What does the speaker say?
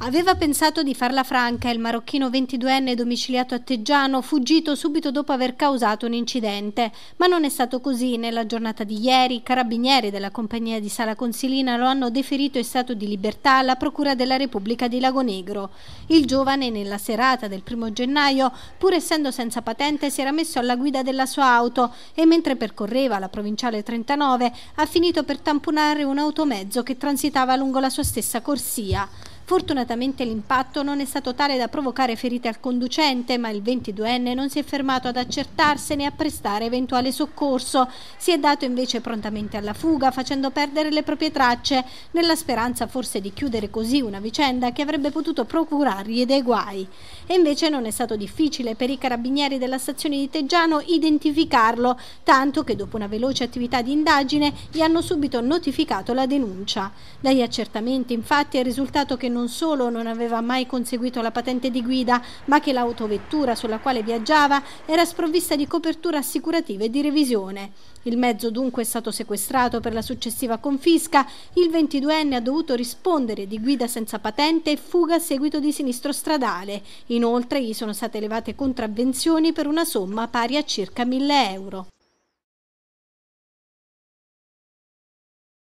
Aveva pensato di farla franca il marocchino 22enne domiciliato a Teggiano, fuggito subito dopo aver causato un incidente, ma non è stato così. Nella giornata di ieri, i carabinieri della compagnia di Sala Consilina lo hanno deferito in stato di libertà alla Procura della Repubblica di Lago Negro. Il giovane, nella serata del primo gennaio, pur essendo senza patente, si era messo alla guida della sua auto e mentre percorreva la provinciale 39 ha finito per tamponare un automezzo che transitava lungo la sua stessa corsia. Fortunatamente l'impatto non è stato tale da provocare ferite al conducente, ma il 22enne non si è fermato ad accertarsene e a prestare eventuale soccorso. Si è dato invece prontamente alla fuga, facendo perdere le proprie tracce, nella speranza forse di chiudere così una vicenda che avrebbe potuto procurargli dei guai. E invece non è stato difficile per i carabinieri della stazione di Teggiano identificarlo, tanto che dopo una veloce attività di indagine gli hanno subito notificato la denuncia. Dagli accertamenti infatti è risultato che non solo non aveva mai conseguito la patente di guida, ma che l'autovettura sulla quale viaggiava era sprovvista di copertura assicurativa e di revisione. Il mezzo dunque è stato sequestrato per la successiva confisca, il 22enne ha dovuto rispondere di guida senza patente e fuga a seguito di sinistro stradale. Inoltre gli sono state elevate contravvenzioni per una somma pari a circa 1000 euro.